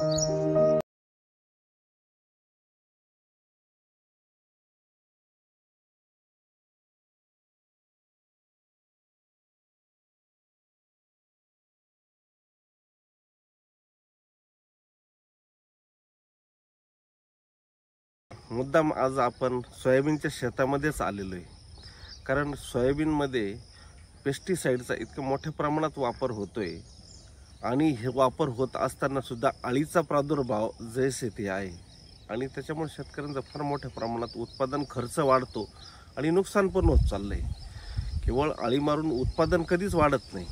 मुद्दाम आज आपण सोयाबीनच्या शेतामध्येच आलेलो आहे कारण सोयाबीनमध्ये पेस्टिसाईडचा इतका मोठ्या प्रमाणात वापर होतो आहे आणि हे वापर होत असताना सुद्धा अळीचा प्रादुर्भाव जैस येथे आहे आणि त्याच्यामुळे शेतकऱ्यांचा फार मोठ्या प्रमाणात उत्पादन खर्च वाढतो आणि नुकसान पण होत चाललं आहे केवळ अळी मारून उत्पादन कधीच वाढत नाही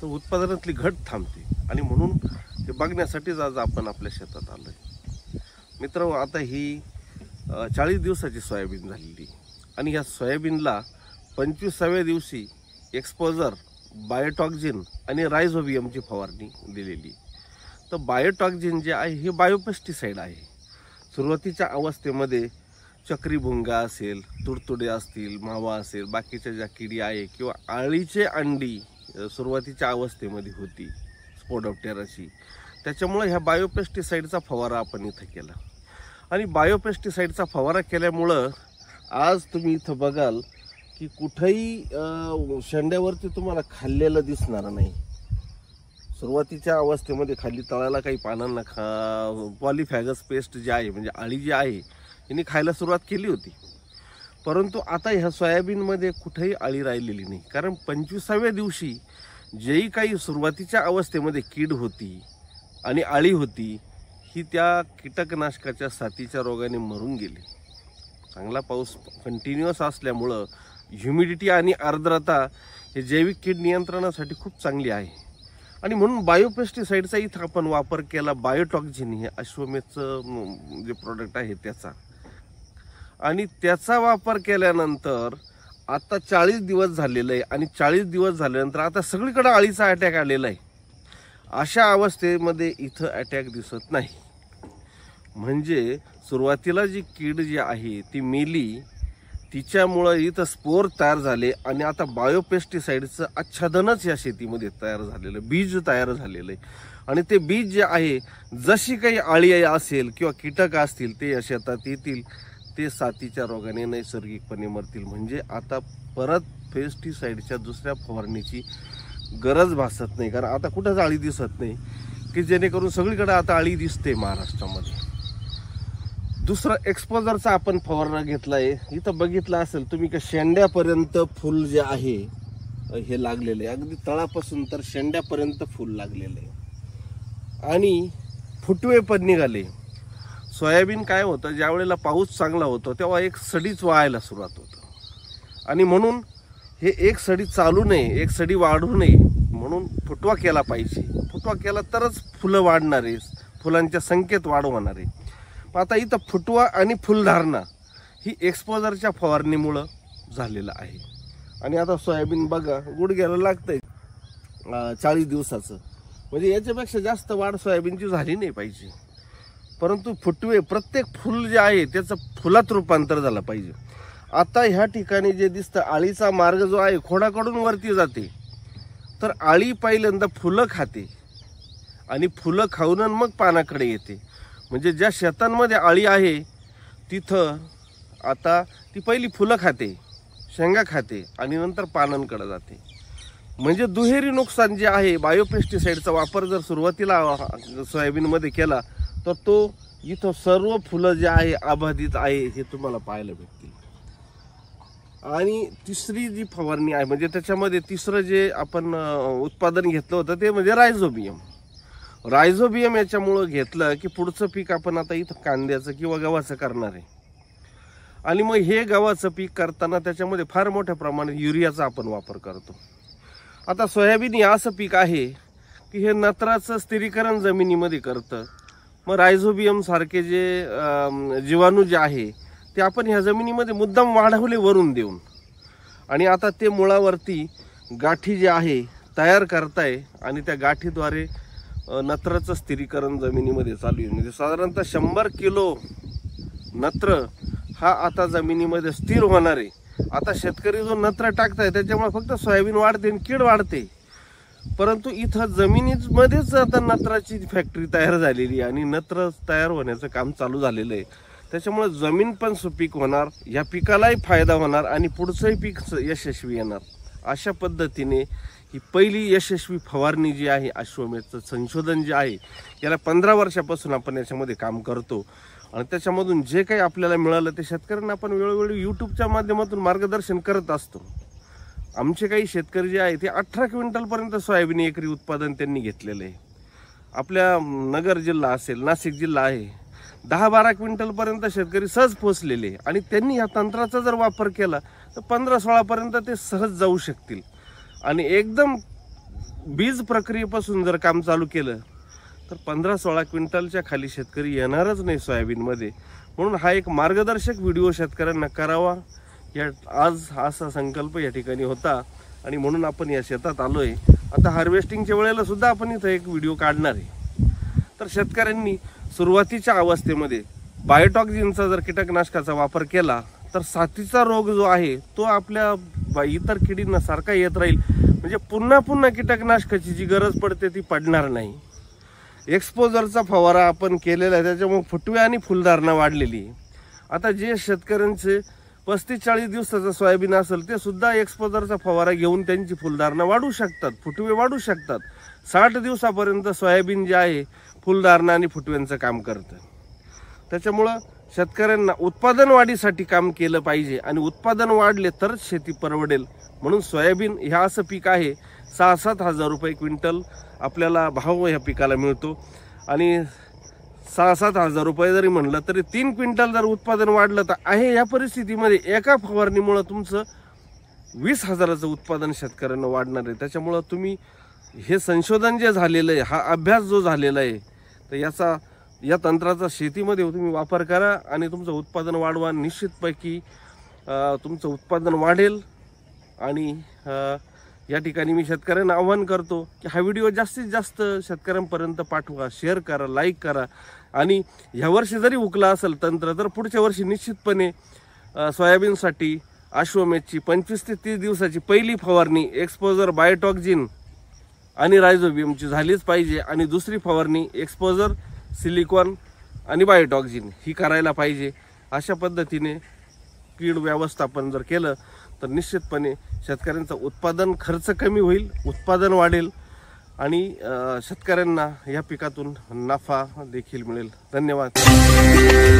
तर उत्पादनातली घट थांबते आणि म्हणून ते बघण्यासाठीच आज आपण आपल्या शेतात आलो आहे मित्र आता ही चाळीस दिवसाची सोयाबीन झालेली आणि ह्या सोयाबीनला पंचवीसाव्या दिवशी एक्सपोजर बायोटॉक्झिन आणि रायझोबियमची फवारणी दिलेली तर बायोटॉक्झिन जे आहे हे बायोपेस्टिसाईड आहे सुरुवातीच्या अवस्थेमध्ये चक्रीभुंगा असेल तुडतुडे असतील मावा असेल बाकीच्या ज्या किडी आहे किंवा आळीचे अंडी सुरुवातीच्या अवस्थेमध्ये होती स्पोडॉप्टेराची त्याच्यामुळे ह्या बायोपेस्टिसाईडचा फवारा आपण इथं केला आणि बायोपेस्टिसाईडचा फवारा केल्यामुळं आज तुम्ही इथं बघाल की कुठंही शेंड्यावरती तुम्हाला खाल्लेलं दिसणार नाही सुरुवातीच्या अवस्थेमध्ये खाली तळाला काही पानांना खा पॉलिफॅगस पेस्ट जे आहे म्हणजे आळी जी आहे हिने खायला सुरुवात केली होती परंतु आता ह्या सोयाबीनमध्ये कुठेही आळी राहिलेली नाही कारण पंचवीसाव्या दिवशी जे काही सुरुवातीच्या अवस्थेमध्ये कीड होती आणि आळी होती ही त्या कीटकनाशकाच्या साथीच्या रोगाने मरून गेली चांगला पाऊस कंटिन्युअस असल्यामुळं ह्युमिडिटी आणि आर्द्रता हे जैविक कीड नियंत्रणासाठी खूप चांगली आहे आणि म्हणून बायोपेस्टिसाईडचा इथं आपण वापर केला बायोटॉक्झिन हे अश्वमेधचं जे प्रॉडक्ट आहे त्याचा आणि त्याचा वापर केल्यानंतर आता चाळीस दिवस झालेलं आहे आणि चाळीस दिवस झाल्यानंतर आता सगळीकडे अळीचा अटॅक आलेला आहे अशा अवस्थेमध्ये इथं अटॅक दिसत नाही म्हणजे सुरुवातीला जी कीड जी आहे ती मेली तिच्यामुळं इथं स्पोर तयार झाले आणि आता बायोपेस्टिसाईडचं आच्छादनच या शेतीमध्ये तयार झालेलं बीज तयार झालेलं आहे आणि ते बीज जे आहे जशी काही आळी असेल किंवा कीटक असतील ते या शेतात येतील ते साथीच्या रोगाने नैसर्गिकपणे मरतील म्हणजे आता परत पेस्टिसाईडच्या दुसऱ्या फवारणीची गरज भासत नाही कारण आता कुठंच आळी दिसत नाही की जेणेकरून सगळीकडे आता आळी दिसते महाराष्ट्रामध्ये दुसरा एक्सपोजरचा आपण फवारणा घेतला आहे इथं बघितलं असेल तुम्ही का शेंड्यापर्यंत फुल जे आहे हे लागलेलं आहे अगदी तळापासून तर शेंड्यापर्यंत फुल लागलेलं आहे आणि फुटवे पण निघाले सोयाबीन काय होतं ज्या वेळेला पाऊस चांगला होतो तेव्हा एक सडीच वाहायला सुरुवात होतं आणि म्हणून हे एक सडी चालू नये एक सडी वाढू नये म्हणून फुटवा केला पाहिजे फुटवा केला तरच फुलं वाढणार फुलांच्या संख्येत वाढ होणार आहे आता इथं फुटवा आणि फुलधारणा ही एक्सपोजरच्या फवारणीमुळं झालेलं आहे आणि आता सोयाबीन बघा गुड गुडघ्याला लागतंय चाळीस दिवसाचं म्हणजे याच्यापेक्षा जास्त वाढ सोयाबीनची झाली नाही पाहिजे परंतु फुटवे प्रत्येक फुल जे आहे त्याचं फुलात रूपांतर झालं पाहिजे आता ह्या ठिकाणी जे दिसतं आळीचा मार्ग जो आहे खोडाकडून वरती जाते तर आळी पहिल्यांदा फुलं खाते आणि फुलं खाऊन मग पानाकडे येते म्हणजे ज्या शेतांमध्ये आळी आहे तिथं आता ती पहिली फुलं खाते शेंगा खाते आणि नंतर पानांकडे जाते म्हणजे दुहेरी नुकसान जे आहे बायोपेस्टिसाईडचा वापर जर सुरुवातीला सोयाबीनमध्ये केला तर तो इथं सर्व फुलं जे आहे अबाधित आहे हे तुम्हाला पाहायला भेटतील आणि तिसरी जी फवारणी आहे म्हणजे त्याच्यामध्ये तिसरं जे आपण उत्पादन घेतलं होतं ते म्हणजे रायझोबियम रायझोबियम याच्यामुळं घेतलं की पुढचं पीक आपण आता इथं कांद्याचं किंवा गव्हाचं करणार आहे आणि मग हे गव्हाचं पीक करताना त्याच्यामध्ये फार मोठ्या प्रमाणात युरियाचा आपण वापर करतो आता सोयाबीन हे असं पीक आहे की हे नत्राचं स्थिरीकरण जमिनीमध्ये करतं मग रायझोबियमसारखे जे जीवाणू जे आहे ते आपण ह्या जमिनीमध्ये मुद्दाम वाढवले वरून देऊन आणि आता ते मुळावरती गाठी जे आहे तयार करताय आणि त्या गाठीद्वारे नत्राचं स्थिरीकरण जमिनीमध्ये चालू आहे म्हणजे साधारणतः शंभर किलो नत्र हा आता जमिनीमध्ये स्थिर होणार आहे आता शेतकरी जो नत्र टाकत आहे त्याच्यामुळे फक्त सोयाबीन वाढते आणि कीड वाढते परंतु इथं जमिनीमध्येच आता नत्राची फॅक्टरी तयार झालेली आहे आणि नत्र तयार होण्याचं काम चालू झालेलं आहे त्याच्यामुळे जमीन पण सुपीक होणार या पिकालाही फायदा होणार आणि पुढचंही पीक यशस्वी येणार अशा पद्धतीने ही पहिली यशस्वी फवारणी जी आहे अश्वमेधचं संशोधन जे आहे याला पंधरा वर्षापासून आपण याच्यामध्ये काम करतो आणि त्याच्यामधून जे काही आपल्याला मिळालं ते शेतकऱ्यांना आपण वेळोवेळी यूट्यूबच्या माध्यमातून मार्गदर्शन करत असतो आमचे काही शेतकरी जे आहे ते अठरा क्विंटलपर्यंत सोयाबीन एकरी उत्पादन त्यांनी घेतलेलं आहे आपल्या नगर जिल्हा असेल नाशिक जिल्हा आहे दहा बारा क्विंटलपर्यंत शेतकरी सहज पोचलेले आणि त्यांनी ह्या तंत्राचा जर वापर केला तर पंधरा सोळापर्यंत ते सहज जाऊ शकतील आणि एकदम बीज प्रक्रियेपासून जर काम चालू केलं तर पंधरा सोळा क्विंटलच्या खाली शेतकरी येणारच नाही सोयाबीनमध्ये म्हणून हा एक मार्गदर्शक व्हिडिओ शेतकऱ्यांना करावा या आज असा संकल्प या ठिकाणी होता आणि म्हणून आपण या शेतात आलो आहे आता हार्वेस्टिंगच्या वेळेला सुद्धा आपण इथं एक व्हिडिओ काढणार आहे तर शेतकऱ्यांनी सुरुवातीच्या अवस्थेमध्ये बायोटॉक्झिनचा जर कीटकनाशकाचा वापर केला तर साथीचा रोग जो आहे तो आपल्या इतर किडींना सारखा येत राहील म्हणजे पुन्हा पुन्हा कीटकनाशकाची जी गरज पडते ती पडणार नाही एक्सपोजरचा फवारा आपण केलेला आहे त्याच्यामुळे फुटवे आणि फुलधारणा वाढलेली आता जे शेतकऱ्यांचे पस्तीस चाळीस दिवसाचं सोयाबीन असेल ते सुद्धा एक्सपोजरचा फवारा घेऊन त्यांची फुलधारणा वाढू शकतात फुटवे वाढू शकतात साठ दिवसापर्यंत सोयाबीन जे आहे फुलधारणा आणि फुटव्यांचं काम करतं त्याच्यामुळं शेतकऱ्यांना उत्पादन वाढीसाठी काम केलं पाहिजे आणि उत्पादन वाढले तरच शेती परवडेल म्हणून सोयाबीन ह्या असं पीक आहे सहा सात हजार रुपये क्विंटल आपल्याला भाव ह्या पिकाला मिळतो आणि सहा सात हजार रुपये जरी म्हणलं तरी तीन क्विंटल जर उत्पादन वाढलं तर आहे या परिस्थितीमध्ये एका फवारणीमुळं तुमचं वीस हजाराचं उत्पादन शेतकऱ्यांना वाढणार आहे त्याच्यामुळं तुम्ही हे संशोधन जे झालेलं आहे हा अभ्यास जो झालेला आहे तर याचा या तंत्राचा शेतीमध्ये तुम्ही वापर करा आणि तुमचं उत्पादन वाढवा निश्चितपैकी तुमचं उत्पादन वाढेल आणि या ठिकाणी मी शेतकऱ्यांना आव्हान करतो की हा व्हिडिओ जास्तीत जास्त शेतकऱ्यांपर्यंत पाठवा शेअर करा लाईक करा आणि ह्या वर्षी जरी उकला असेल तंत्र तर पुढच्या वर्षी निश्चितपणे सोयाबीनसाठी अश्वमेधची पंचवीस ते तीस दिवसाची पहिली फवारणी एक्सपोजर बायोटॉक्झिन आणि रायझोबियमची झालीच पाहिजे आणि दुसरी फवारणी एक्सपोजर सिलिकॉन आणि बायोटॉक्झिन ही करायला पाहिजे अशा पद्धतीने कीड व्यवस्थापन जर केलं तर निश्चितपणे शेतकऱ्यांचं उत्पादन खर्च कमी होईल उत्पादन वाढेल आणि शेतकऱ्यांना या पिकातून नफा देखील मिळेल धन्यवाद